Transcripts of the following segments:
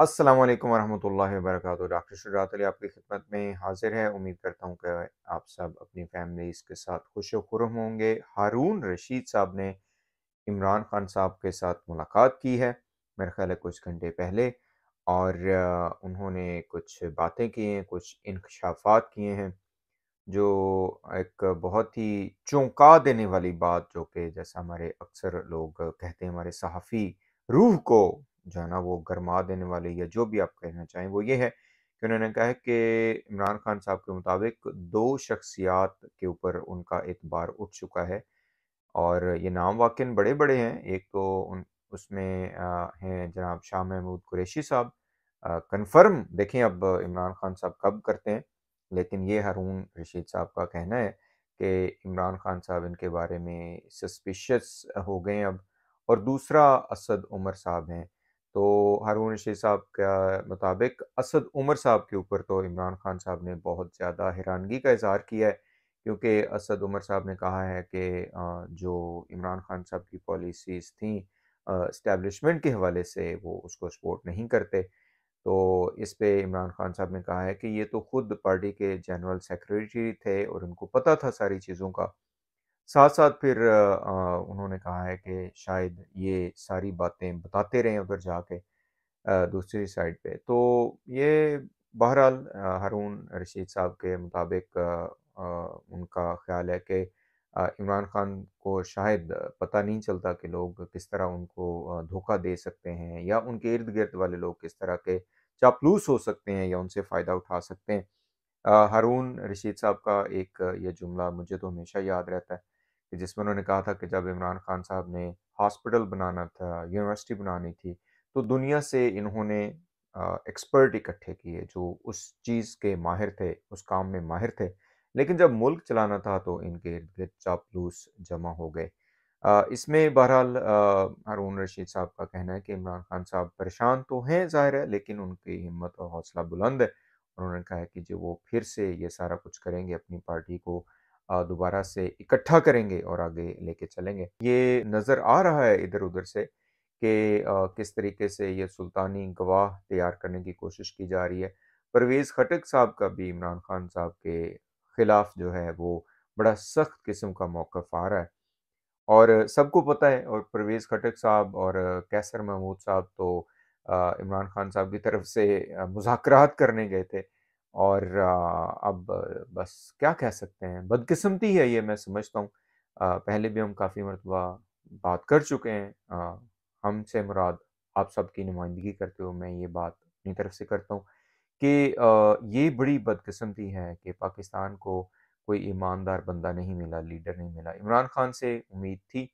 अस्सलाम वालेकुम वरहमतुल्लाहि वबरकातुहू डॉक्टर शुजात अली आपकी खिदमत में हाजिर है उम्मीद करता हूँ कि आप सब अपनी फैमिली के साथ खुश खुरम होंगे हारून रशीद साहब ने इमरान खान साहब के साथ मुलाकात की है मेरे ख्याल है कुछ घंटे पहले और उन्होंने कुछ बातें की हैं कुछ इनकशाफात किए हैं जो एक बहुत ही चौंका देने वाली बात जो कि जैसा हमारे अक्सर लोग कहते हैं हमारे सहाफ़ी रूह को जो है ना वो गरमा देने वाले या जो भी आप कहना चाहें वो ये है कि उन्होंने कहा है कि इमरान खान साहब के मुताबिक दो शख्सियात के ऊपर उनका एतबार उठ चुका है और ये नाम वाक़ बड़े बड़े हैं एक तो उन उसमें हैं जनाब शाह महमूद कुरैशी साहब कन्फर्म देखें अब इमरान खान साहब कब करते हैं लेकिन ये हारून रशीद साहब का कहना है कि इमरान खान साहब इनके बारे में सस्पिशस हो गए अब और दूसरा असद उमर साहब हैं तो हारून रशीद साहब के मुताबिक असद उमर साहब के ऊपर तो इमरान खान साहब ने बहुत ज़्यादा हैरानगी का इजहार किया है क्योंकि असद उमर साहब ने कहा है कि जो इमरान खान साहब की पॉलिसीज़ थी इस्टेबलिशमेंट के हवाले से वो उसको सपोर्ट नहीं करते तो इस पे इमरान खान साहब ने कहा है कि ये तो खुद पार्टी के जनरल सेक्रेटरी थे और उनको पता था सारी चीज़ों का साथ साथ फिर आ, उन्होंने कहा है कि शायद ये सारी बातें बताते रहें उधर जाके दूसरी साइड पे तो ये बहरहाल हारून रशीद साहब के मुताबिक उनका ख्याल है कि इमरान खान को शायद पता नहीं चलता कि लोग किस तरह उनको धोखा दे सकते हैं या उनके इर्द गिर्द वाले लोग किस तरह के चापलूस हो सकते हैं या उनसे फ़ायदा उठा सकते हैं हारून रशीद साहब का एक ये जुमला मुझे तो हमेशा याद रहता है कि जिसमें उन्होंने कहा था कि जब इमरान खान साहब ने हॉस्पिटल बनाना था यूनिवर्सिटी बनानी थी तो दुनिया से इन्होंने एक्सपर्ट इकट्ठे किए जो उस चीज़ के माहिर थे उस काम में माहिर थे लेकिन जब मुल्क चलाना था तो इनके इर्द गिर्द चापलूस जमा हो गए इसमें बहरहाल हारून रशीद साहब का कहना है कि इमरान खान साहब परेशान तो हैं ज़ाहिर है लेकिन उनकी हिम्मत और हौसला बुलंद है उन्होंने कहा है कि जो वो फिर से ये सारा कुछ करेंगे अपनी पार्टी को दोबारा से इकट्ठा करेंगे और आगे लेके चलेंगे ये नज़र आ रहा है इधर उधर से कि किस तरीके से ये सुल्तानी गवाह तैयार करने की कोशिश की जा रही है परवेज़ खटक साहब का भी इमरान खान साहब के ख़िलाफ़ जो है वो बड़ा सख्त किस्म का मौक़ आ रहा है और सबको पता है और परवेज़ खटक साहब और कैसर महमूद साहब तो इमरान खान साहब की तरफ से मुजाकर करने गए थे और अब बस क्या कह सकते हैं बदकिस्मती है ये मैं समझता हूँ पहले भी हम काफ़ी मरतबा बात कर चुके हैं हमसे मुराद आप सब की नुमाइंदगी करते हो मैं ये बात अपनी तरफ से करता हूँ कि ये बड़ी बदकिस्मती है कि पाकिस्तान को कोई ईमानदार बंदा नहीं मिला लीडर नहीं मिला इमरान खान से उम्मीद थी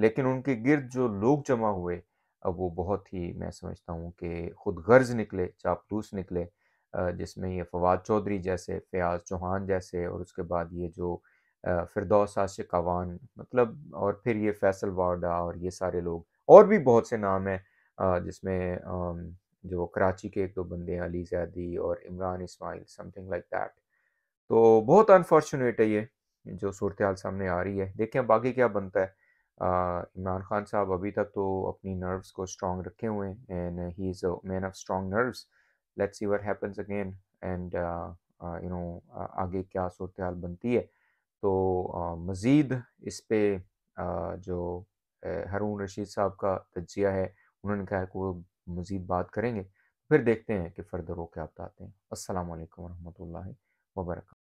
लेकिन उनके गिरद जो लोग जमा हुए अब वो बहुत ही मैं समझता हूँ कि खुद गर्ज निकले चापलूस निकले जिसमें ये फवाद चौधरी जैसे फ़याज़ चौहान जैसे और उसके बाद ये जो फिरदौस आशिक अवान मतलब और फिर ये फैसल वार्डा और ये सारे लोग और भी बहुत से नाम हैं जिसमें जो कराची के एक दो बंदे हैं अली जैदी और Imran Ismail something like that तो बहुत अनफॉर्चुनेट है ये जो सूरत हाल सामने आ रही है देखें बाकी क्या बनता है इमरान खान साहब अभी तक तो अपनी नर्व्स को स्ट्रॉन्ग रखे हुए हैं and he is a man of strong nerves let's see what happens again and you know आगे क्या सूरत हाल बनती है तो uh, मज़ीद इस पर uh, जो हरून रशीद साहब का तजिया है उन्होंने कहा है कि वो मज़ीद बात करेंगे फिर देखते हैं कि फ़र्दर वो क्या बताते हैं असल वरहमल वर्क